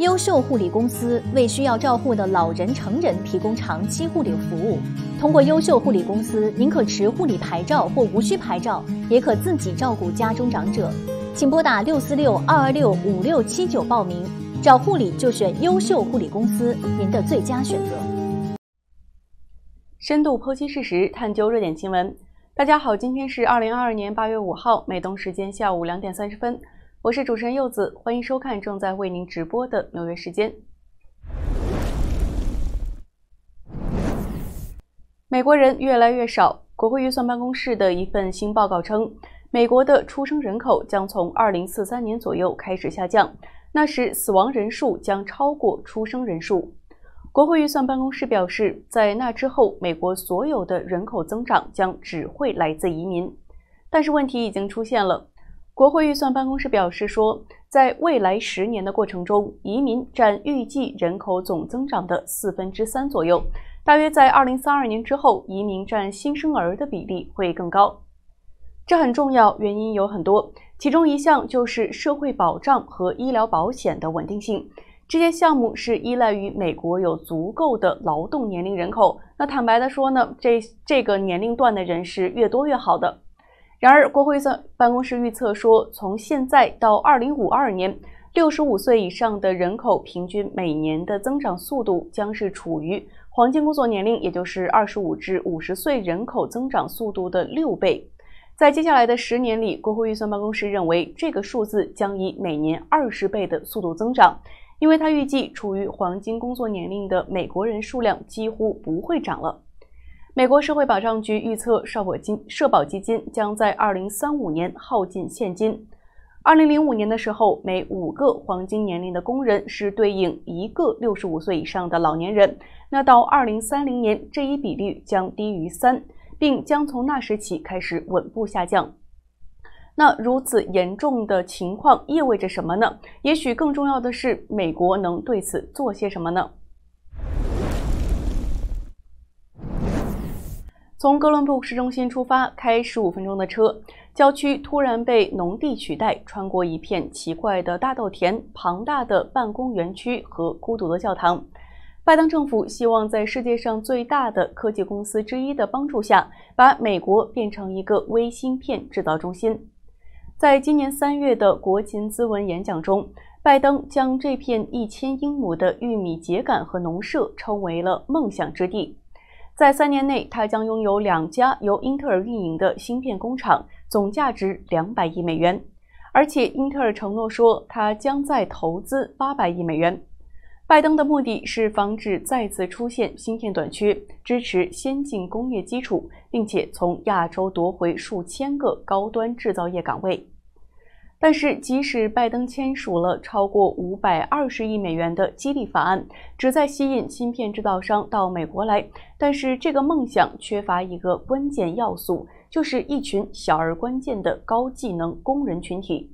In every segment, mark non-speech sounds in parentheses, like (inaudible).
优秀护理公司为需要照护的老人、成人提供长期护理服务。通过优秀护理公司，您可持护理牌照或无需牌照，也可自己照顾家中长者。请拨打六四六二二六五六七九报名。找护理就选优秀护理公司，您的最佳选择。深度剖析事实，探究热点新闻。大家好，今天是二零二二年八月五号，美东时间下午两点三十分。我是主持人柚子，欢迎收看正在为您直播的纽约时间。美国人越来越少。国会预算办公室的一份新报告称，美国的出生人口将从二零四三年左右开始下降，那时死亡人数将超过出生人数。国会预算办公室表示，在那之后，美国所有的人口增长将只会来自移民。但是问题已经出现了。国会预算办公室表示说，在未来十年的过程中，移民占预计人口总增长的四分之三左右。大约在二零三二年之后，移民占新生儿的比例会更高。这很重要，原因有很多，其中一项就是社会保障和医疗保险的稳定性。这些项目是依赖于美国有足够的劳动年龄人口。那坦白的说呢，这这个年龄段的人是越多越好的。然而，国会预算办公室预测说，从现在到二零五二年，六十五岁以上的人口平均每年的增长速度将是处于黄金工作年龄，也就是二十五至五十岁人口增长速度的六倍。在接下来的十年里，国会预算办公室认为，这个数字将以每年二十倍的速度增长，因为他预计处于黄金工作年龄的美国人数量几乎不会涨了。美国社会保障局预测，社保金社保基金将在二零三五年耗尽现金。二零零五年的时候，每五个黄金年龄的工人是对应一个六十五岁以上的老年人。那到二零三零年，这一比率将低于三，并将从那时起开始稳步下降。那如此严重的情况意味着什么呢？也许更重要的是，美国能对此做些什么呢？从哥伦布市中心出发，开十五分钟的车，郊区突然被农地取代，穿过一片奇怪的大豆田、庞大的办公园区和孤独的教堂。拜登政府希望在世界上最大的科技公司之一的帮助下，把美国变成一个微芯片制造中心。在今年三月的国情咨文演讲中，拜登将这片一千英亩的玉米秸秆和农舍称为了梦想之地。在三年内，他将拥有两家由英特尔运营的芯片工厂，总价值两百亿美元。而且，英特尔承诺说，他将再投资八百亿美元。拜登的目的是防止再次出现芯片短缺，支持先进工业基础，并且从亚洲夺回数千个高端制造业岗位。但是，即使拜登签署了超过五百二十亿美元的激励法案，旨在吸引芯片制造商到美国来，但是这个梦想缺乏一个关键要素，就是一群小而关键的高技能工人群体。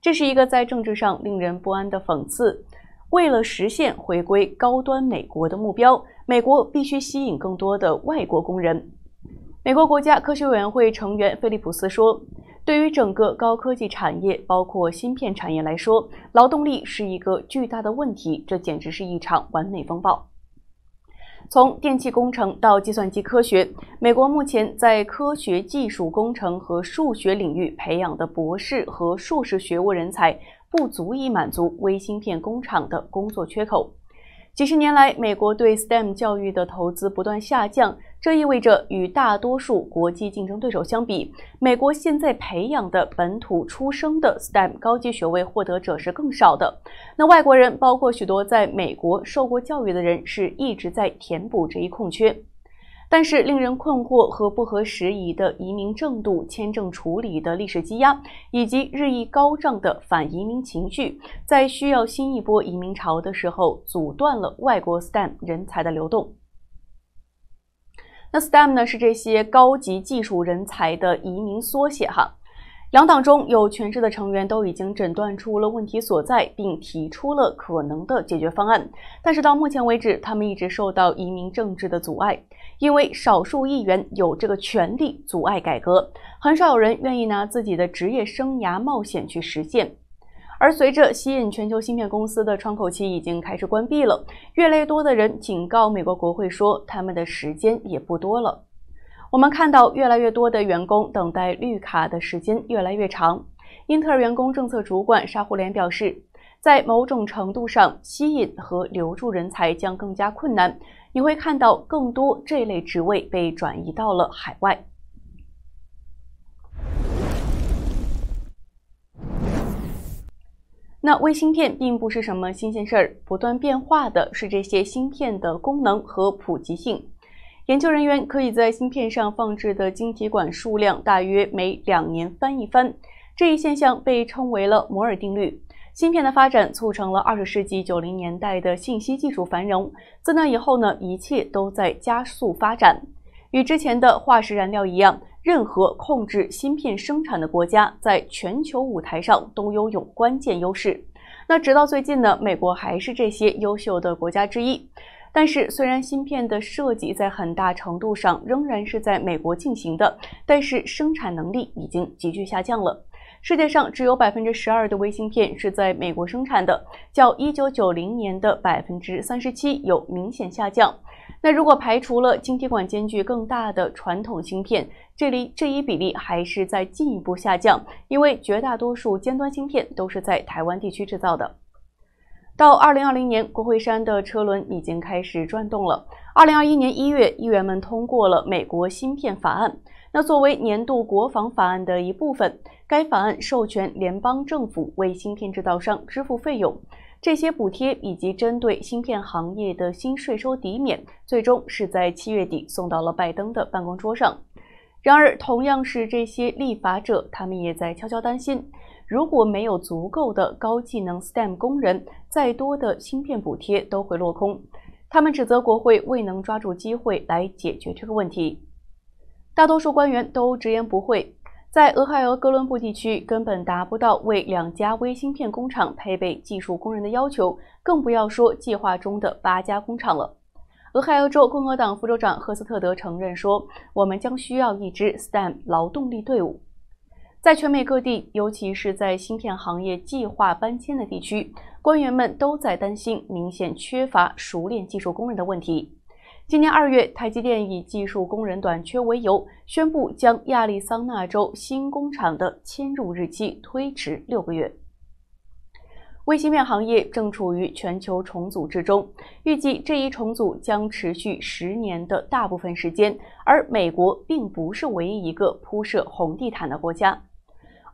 这是一个在政治上令人不安的讽刺。为了实现回归高端美国的目标，美国必须吸引更多的外国工人。美国国家科学委员会成员菲利普斯说。对于整个高科技产业，包括芯片产业来说，劳动力是一个巨大的问题。这简直是一场完美风暴。从电气工程到计算机科学，美国目前在科学技术、工程和数学领域培养的博士和硕士学位人才，不足以满足微芯片工厂的工作缺口。几十年来，美国对 STEM 教育的投资不断下降，这意味着与大多数国际竞争对手相比，美国现在培养的本土出生的 STEM 高级学位获得者是更少的。那外国人，包括许多在美国受过教育的人，是一直在填补这一空缺。但是，令人困惑和不合时宜的移民政度、签证处理的历史积压，以及日益高涨的反移民情绪，在需要新一波移民潮的时候，阻断了外国 STEM 人才的流动。那 STEM 呢，是这些高级技术人才的移民缩写哈。两党中有权势的成员都已经诊断出了问题所在，并提出了可能的解决方案，但是到目前为止，他们一直受到移民政治的阻碍，因为少数议员有这个权利阻碍改革，很少有人愿意拿自己的职业生涯冒险去实现。而随着吸引全球芯片公司的窗口期已经开始关闭了，越来越多的人警告美国国会说，他们的时间也不多了。我们看到越来越多的员工等待绿卡的时间越来越长。英特尔员工政策主管沙胡连表示，在某种程度上，吸引和留住人才将更加困难。你会看到更多这类职位被转移到了海外。那微芯片并不是什么新鲜事儿，不断变化的是这些芯片的功能和普及性。研究人员可以在芯片上放置的晶体管数量大约每两年翻一番，这一现象被称为了摩尔定律。芯片的发展促成了二十世纪九零年代的信息技术繁荣。自那以后呢，一切都在加速发展。与之前的化石燃料一样，任何控制芯片生产的国家在全球舞台上都拥有关键优势。那直到最近呢，美国还是这些优秀的国家之一。但是，虽然芯片的设计在很大程度上仍然是在美国进行的，但是生产能力已经急剧下降了。世界上只有百分之十二的微芯片是在美国生产的，较一九九零年的百分之三十七有明显下降。那如果排除了晶体管间距更大的传统芯片，这里这一比例还是在进一步下降，因为绝大多数尖端芯片都是在台湾地区制造的。到二零二零年，国会山的车轮已经开始转动了。二零二一年一月，议员们通过了美国芯片法案。那作为年度国防法案的一部分，该法案授权联邦政府为芯片制造商支付费用。这些补贴以及针对芯片行业的新税收抵免，最终是在七月底送到了拜登的办公桌上。然而，同样是这些立法者，他们也在悄悄担心。如果没有足够的高技能 STEM 工人，再多的芯片补贴都会落空。他们指责国会未能抓住机会来解决这个问题。大多数官员都直言不讳，在俄亥俄哥伦布地区根本达不到为两家微芯片工厂配备技术工人的要求，更不要说计划中的八家工厂了。俄亥俄州共和党副州长赫斯特德承认说：“我们将需要一支 STEM 劳动力队伍。”在全美各地，尤其是在芯片行业计划搬迁的地区，官员们都在担心明显缺乏熟练技术工人的问题。今年二月，台积电以技术工人短缺为由，宣布将亚利桑那州新工厂的迁入日期推迟六个月。微芯片行业正处于全球重组之中，预计这一重组将持续十年的大部分时间，而美国并不是唯一一个铺设红地毯的国家。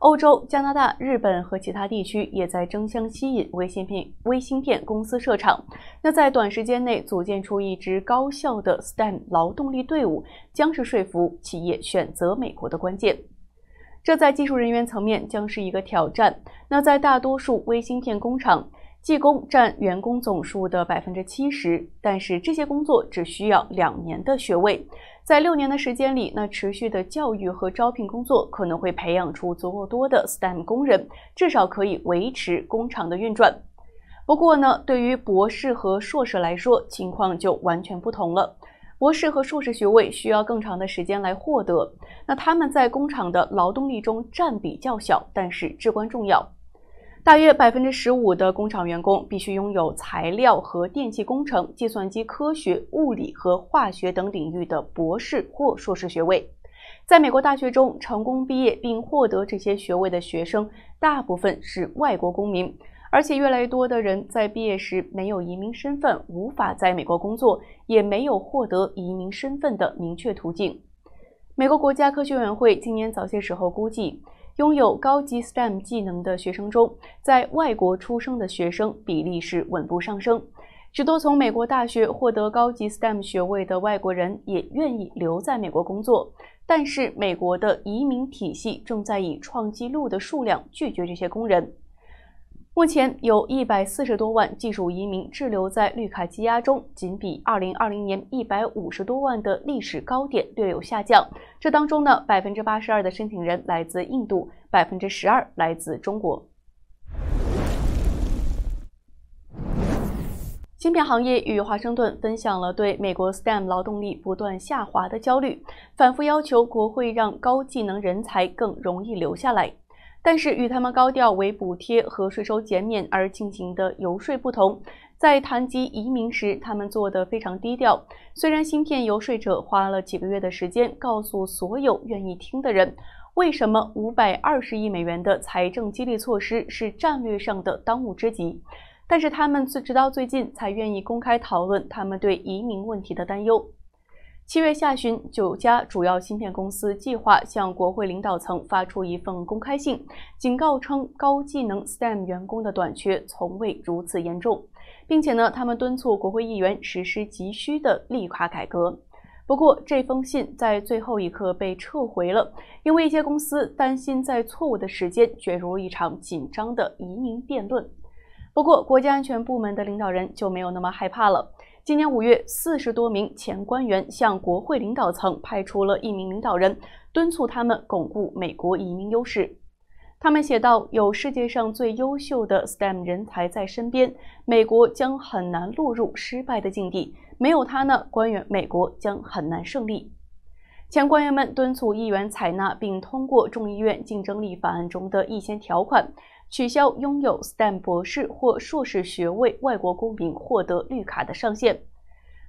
欧洲、加拿大、日本和其他地区也在争相吸引微芯片微芯片公司设厂。那在短时间内组建出一支高效的 STEM 劳动力队伍，将是说服企业选择美国的关键。这在技术人员层面将是一个挑战。那在大多数微芯片工厂，技工占员工总数的百分之七十，但是这些工作只需要两年的学位。在六年的时间里，那持续的教育和招聘工作可能会培养出足够多的 STEM 工人，至少可以维持工厂的运转。不过呢，对于博士和硕士来说，情况就完全不同了。博士和硕士学位需要更长的时间来获得，那他们在工厂的劳动力中占比较小，但是至关重要。大约百分之十五的工厂员工必须拥有材料和电气工程、计算机科学、物理和化学等领域的博士或硕士学位。在美国大学中，成功毕业并获得这些学位的学生大部分是外国公民，而且越来越多的人在毕业时没有移民身份，无法在美国工作，也没有获得移民身份的明确途径。美国国家科学委员会今年早些时候估计。拥有高级 STEM 技能的学生中，在外国出生的学生比例是稳步上升。许多从美国大学获得高级 STEM 学位的外国人也愿意留在美国工作，但是美国的移民体系正在以创纪录的数量拒绝这些工人。目前有一百四十多万技术移民滞留在绿卡积压中，仅比二零二零年一百五十多万的历史高点略有下降。这当中呢，百分之八十二的申请人来自印度，百分之十二来自中国。芯片行业与华盛顿分享了对美国 STEM 劳动力不断下滑的焦虑，反复要求国会让高技能人才更容易留下来。但是与他们高调为补贴和税收减免而进行的游说不同，在谈及移民时，他们做的非常低调。虽然芯片游说者花了几个月的时间，告诉所有愿意听的人，为什么五百二十亿美元的财政激励措施是战略上的当务之急，但是他们直到最近才愿意公开讨论他们对移民问题的担忧。七月下旬，九家主要芯片公司计划向国会领导层发出一份公开信，警告称高技能 STEM 员工的短缺从未如此严重，并且呢，他们敦促国会议员实施急需的立卡改革。不过，这封信在最后一刻被撤回了，因为一些公司担心在错误的时间卷入一场紧张的移民辩论。不过，国家安全部门的领导人就没有那么害怕了。今年五月，四十多名前官员向国会领导层派出了一名领导人，敦促他们巩固美国移民优势。他们写道：“有世界上最优秀的 STEM 人才在身边，美国将很难落入失败的境地。没有他呢，官员，美国将很难胜利。”前官员们敦促议员采纳并通过众议院竞争力法案中的一些条款。取消拥有 STEM 博士或硕士学位外国公民获得绿卡的上限。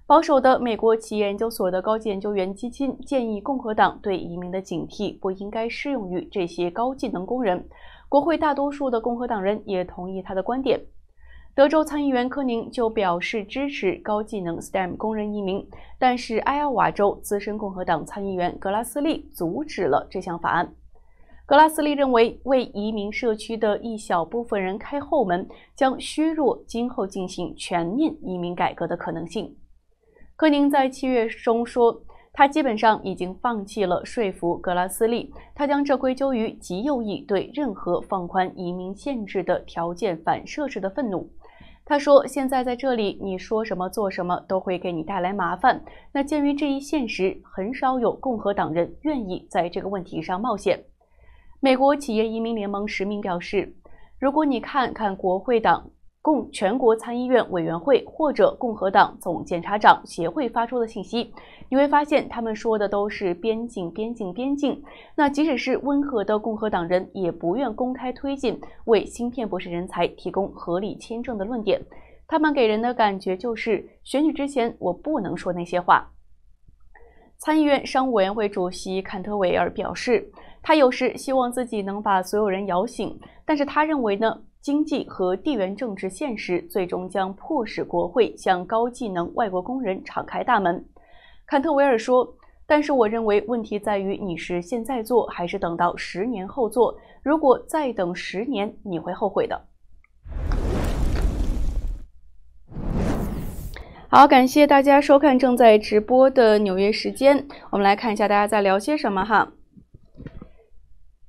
保守的美国企业研究所的高级研究员基金建议，共和党对移民的警惕不应该适用于这些高技能工人。国会大多数的共和党人也同意他的观点。德州参议员科宁就表示支持高技能 STEM 工人移民，但是艾奥瓦州资深共和党参议员格拉斯利阻止了这项法案。格拉斯利认为，为移民社区的一小部分人开后门，将削弱今后进行全面移民改革的可能性。科宁在七月中说，他基本上已经放弃了说服格拉斯利，他将这归咎于极右翼对任何放宽移民限制的条件反射式的愤怒。他说，现在在这里，你说什么做什么都会给你带来麻烦。那鉴于这一现实，很少有共和党人愿意在这个问题上冒险。美国企业移民联盟实名表示，如果你看看国会党共全国参议院委员会或者共和党总检察长协会发出的信息，你会发现他们说的都是边境、边境、边境。那即使是温和的共和党人，也不愿公开推进为芯片博士人才提供合理签证的论点。他们给人的感觉就是选举之前，我不能说那些话。参议院商务委员会主席坎特维尔表示。他有时希望自己能把所有人摇醒，但是他认为呢，经济和地缘政治现实最终将迫使国会向高技能外国工人敞开大门。坎特维尔说：“但是我认为问题在于，你是现在做还是等到十年后做？如果再等十年，你会后悔的。”好，感谢大家收看正在直播的纽约时间，我们来看一下大家在聊些什么哈。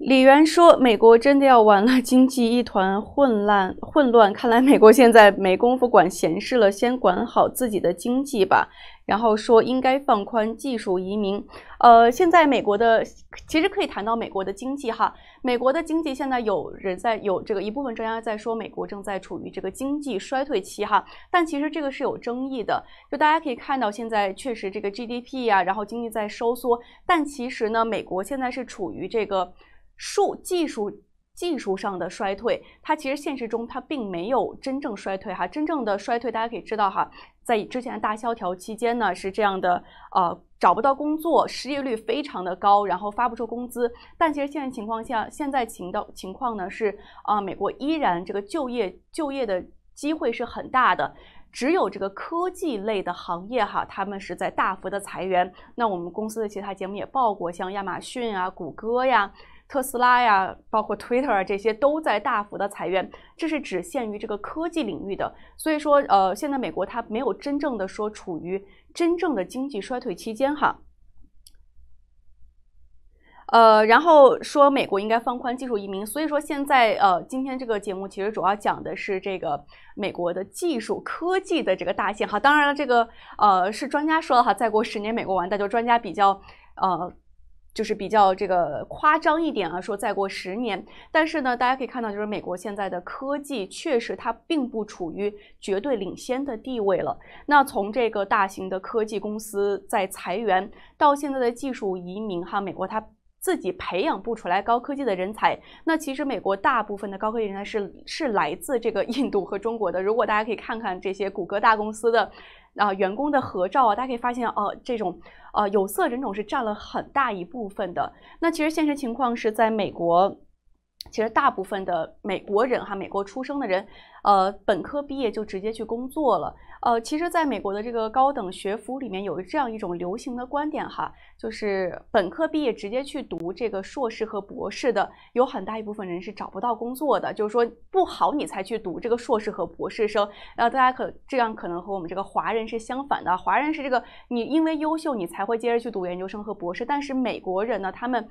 李元说：“美国真的要完了，经济一团混乱，混乱。看来美国现在没工夫管闲事了，先管好自己的经济吧。然后说应该放宽技术移民。呃，现在美国的其实可以谈到美国的经济哈，美国的经济现在有人在有这个一部分专家在说美国正在处于这个经济衰退期哈，但其实这个是有争议的。就大家可以看到，现在确实这个 GDP 呀，然后经济在收缩，但其实呢，美国现在是处于这个。”数技术技术上的衰退，它其实现实中它并没有真正衰退哈，真正的衰退大家可以知道哈，在之前的大萧条期间呢是这样的，呃，找不到工作，失业率非常的高，然后发不出工资。但其实现在情况下，现在情到情况呢是啊，美国依然这个就业就业的机会是很大的，只有这个科技类的行业哈，他们是在大幅的裁员。那我们公司的其他节目也报过，像亚马逊啊、谷歌呀。特斯拉呀，包括 Twitter 啊，这些都在大幅的裁员，这是只限于这个科技领域的。所以说，呃，现在美国它没有真正的说处于真正的经济衰退期间，哈。呃，然后说美国应该放宽技术移民，所以说现在呃，今天这个节目其实主要讲的是这个美国的技术科技的这个大限，哈。当然了，这个呃是专家说的哈，再过十年美国完蛋，就专家比较呃。就是比较这个夸张一点啊，说再过十年，但是呢，大家可以看到，就是美国现在的科技确实它并不处于绝对领先的地位了。那从这个大型的科技公司在裁员到现在的技术移民，哈，美国它自己培养不出来高科技的人才。那其实美国大部分的高科技人才是是来自这个 (laughs) 印度和中国的。如果大家可以看看这些谷歌大公司的啊员工的合照啊，大家可以发现哦，这种。啊，有色人种是占了很大一部分的。那其实现实情况是在美国。其实大部分的美国人哈，美国出生的人，呃，本科毕业就直接去工作了。呃，其实，在美国的这个高等学府里面，有这样一种流行的观点哈，就是本科毕业直接去读这个硕士和博士的，有很大一部分人是找不到工作的，就是说不好你才去读这个硕士和博士生。然后大家可这样可能和我们这个华人是相反的，华人是这个你因为优秀你才会接着去读研究生和博士，但是美国人呢，他们。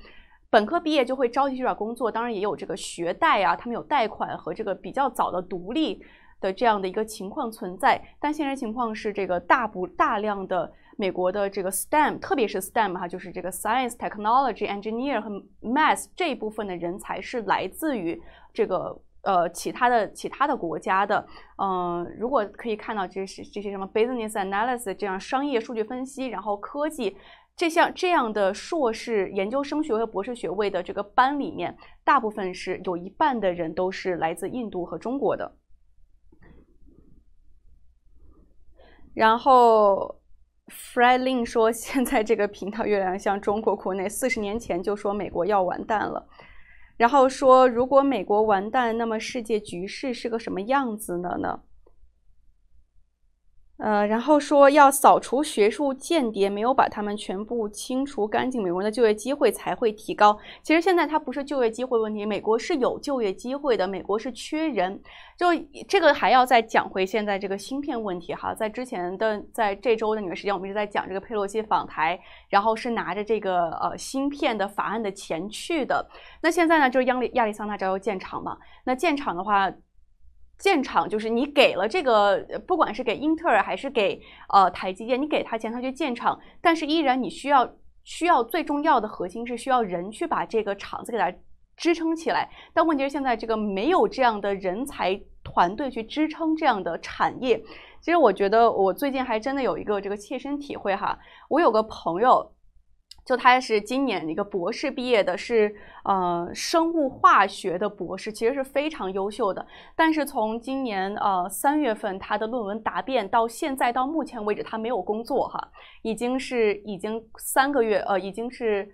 本科毕业就会着急去找工作，当然也有这个学贷啊，他们有贷款和这个比较早的独立的这样的一个情况存在。但现实情况是，这个大部大量的美国的这个 STEM，特别是 STEM 哈，就是这个 Science、Technology、Engineer 和 Math 这一部分的人才是来自于这个呃其他的其他的国家的。嗯，如果可以看到这些这些什么 Business Analysis 这样商业数据分析，然后科技。这像这样的硕士研究生学位、博士学位的这个班里面，大部分是有一半的人都是来自印度和中国的。然后 f r e l i n 说：“现在这个频道月亮像中国国内。四十年前就说美国要完蛋了，然后说如果美国完蛋，那么世界局势是个什么样子的呢？”呃，然后说要扫除学术间谍，没有把他们全部清除干净，美国人的就业机会才会提高。其实现在它不是就业机会问题，美国是有就业机会的，美国是缺人。就这个还要再讲回现在这个芯片问题哈，在之前的在这周的那个时间，我们一直在讲这个佩洛西访台，然后是拿着这个呃芯片的法案的钱去的。那现在呢，就是亚利亚利桑那州要建厂嘛，那建厂的话。建厂就是你给了这个，不管是给英特尔还是给呃台积电，你给他钱，他去建厂，但是依然你需要需要最重要的核心是需要人去把这个厂子给它支撑起来。但问题是现在这个没有这样的人才团队去支撑这样的产业。其实我觉得我最近还真的有一个这个切身体会哈，我有个朋友。就他是今年一个博士毕业的，是呃生物化学的博士，其实是非常优秀的。但是从今年呃三月份他的论文答辩到现在到目前为止他没有工作哈，已经是已经三个月呃已经是。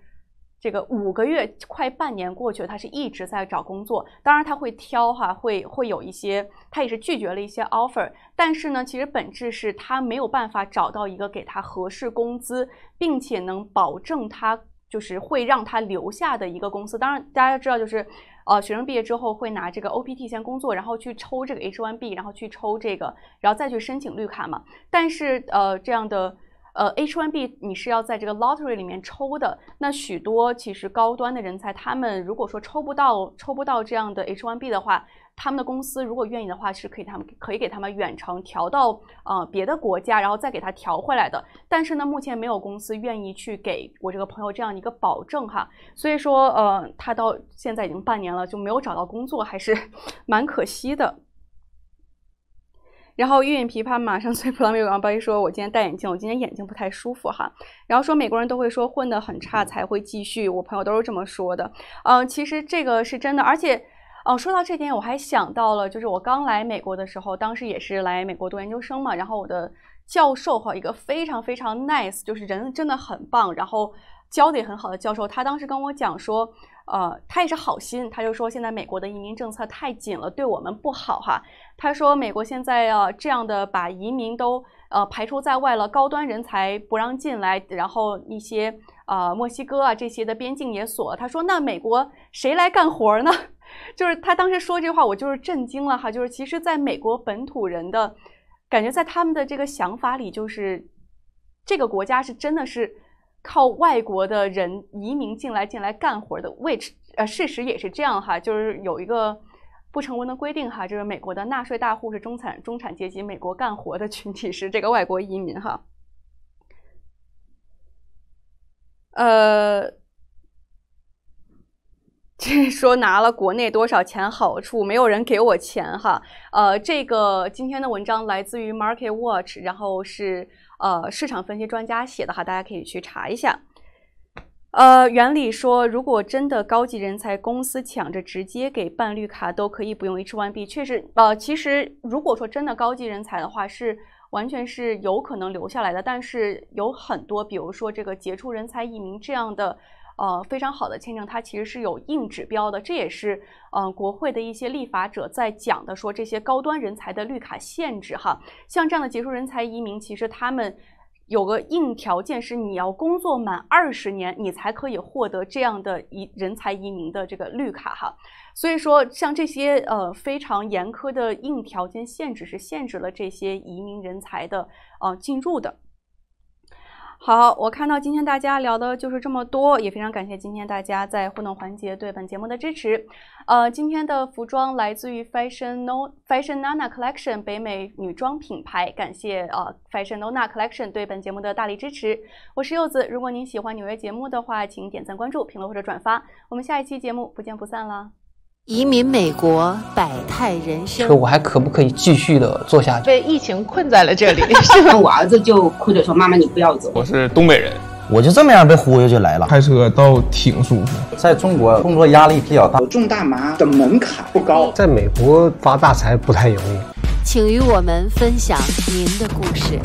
这个五个月快半年过去了，他是一直在找工作。当然，他会挑哈，会会有一些，他也是拒绝了一些 offer。但是呢，其实本质是他没有办法找到一个给他合适工资，并且能保证他就是会让他留下的一个公司。当然，大家知道就是，呃，学生毕业之后会拿这个 OPT 先工作，然后去抽这个 H1B，然后去抽这个，然后再去申请绿卡嘛。但是呃，这样的。呃，H1B 你是要在这个 lottery 里面抽的。那许多其实高端的人才，他们如果说抽不到，抽不到这样的 H1B 的话，他们的公司如果愿意的话，是可以他们可以给他们远程调到呃别的国家，然后再给他调回来的。但是呢，目前没有公司愿意去给我这个朋友这样一个保证哈。所以说，呃，他到现在已经半年了，就没有找到工作，还是 (laughs) 蛮可惜的。然后月影琵琶马上催。(laughs) 普拉米酒。然后包说：“我今天戴眼镜，我今天眼睛不太舒服哈。”然后说美国人都会说混得很差才会继续，我朋友都是这么说的。嗯，其实这个是真的。而且，哦，说到这点，我还想到了，就是我刚来美国的时候，当时也是来美国读研究生嘛。然后我的教授哈，一个非常非常 nice，就是人真的很棒，然后教的也很好的教授，他当时跟我讲说。呃，他也是好心，他就说现在美国的移民政策太紧了，对我们不好哈。他说美国现在要这样的把移民都呃排除在外了，高端人才不让进来，然后一些呃墨西哥啊这些的边境也锁。他说那美国谁来干活呢？(laughs) 就是他当时说这话，我就是震惊了哈。就是其实在美国本土人的感觉，在他们的这个想法里，就是这个国家是真的是。靠外国的人移民进来进来干活的，which，呃，事实也是这样哈，就是有一个不成文的规定哈，就是美国的纳税大户是中产中产阶级，美国干活的群体是这个外国移民哈，呃。说拿了国内多少钱好处，没有人给我钱哈。呃，这个今天的文章来自于 Market Watch，然后是呃市场分析专家写的哈，大家可以去查一下。呃，原理说，如果真的高级人才公司抢着直接给办绿卡，都可以不用 H1B。确实，呃，其实如果说真的高级人才的话，是完全是有可能留下来的。但是有很多，比如说这个杰出人才移民这样的。呃，非常好的签证，它其实是有硬指标的，这也是呃国会的一些立法者在讲的，说这些高端人才的绿卡限制哈。像这样的杰出人才移民，其实他们有个硬条件是你要工作满二十年，你才可以获得这样的移人才移民的这个绿卡哈。所以说，像这些呃非常严苛的硬条件限制，是限制了这些移民人才的呃进入的。好，我看到今天大家聊的就是这么多，也非常感谢今天大家在互动环节对本节目的支持。呃，今天的服装来自于 Fashion No Fashion Nana Collection 北美女装品牌，感谢呃 Fashion Nana Collection 对本节目的大力支持。我是柚子，如果您喜欢纽约节目的话，请点赞、关注、评论或者转发。我们下一期节目不见不散啦！移民美国，百态人生。我还可不可以继续的做下去？被疫情困在了这里，是吧？(laughs) 我儿子就哭着说：“妈妈，你不要走。”我是东北人，我就这么样被忽悠就来了。开车倒挺舒服，在中国工作压力比较大。种大麻的门槛不高，在美国发大财不太容易。请与我们分享您的故事。